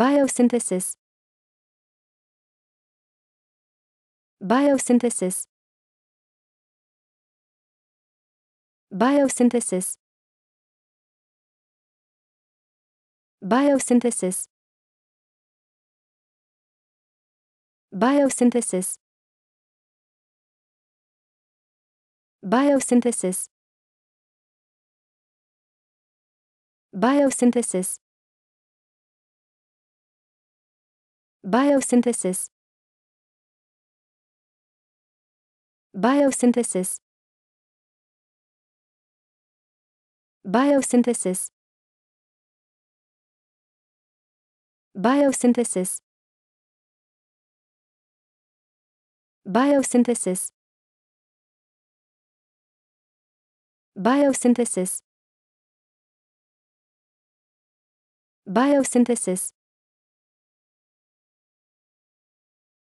Biosynthesis Biosynthesis Biosynthesis Biosynthesis Biosynthesis Biosynthesis Biosynthesis Biosynthesis Biosynthesis Biosynthesis Biosynthesis Biosynthesis Biosynthesis Biosynthesis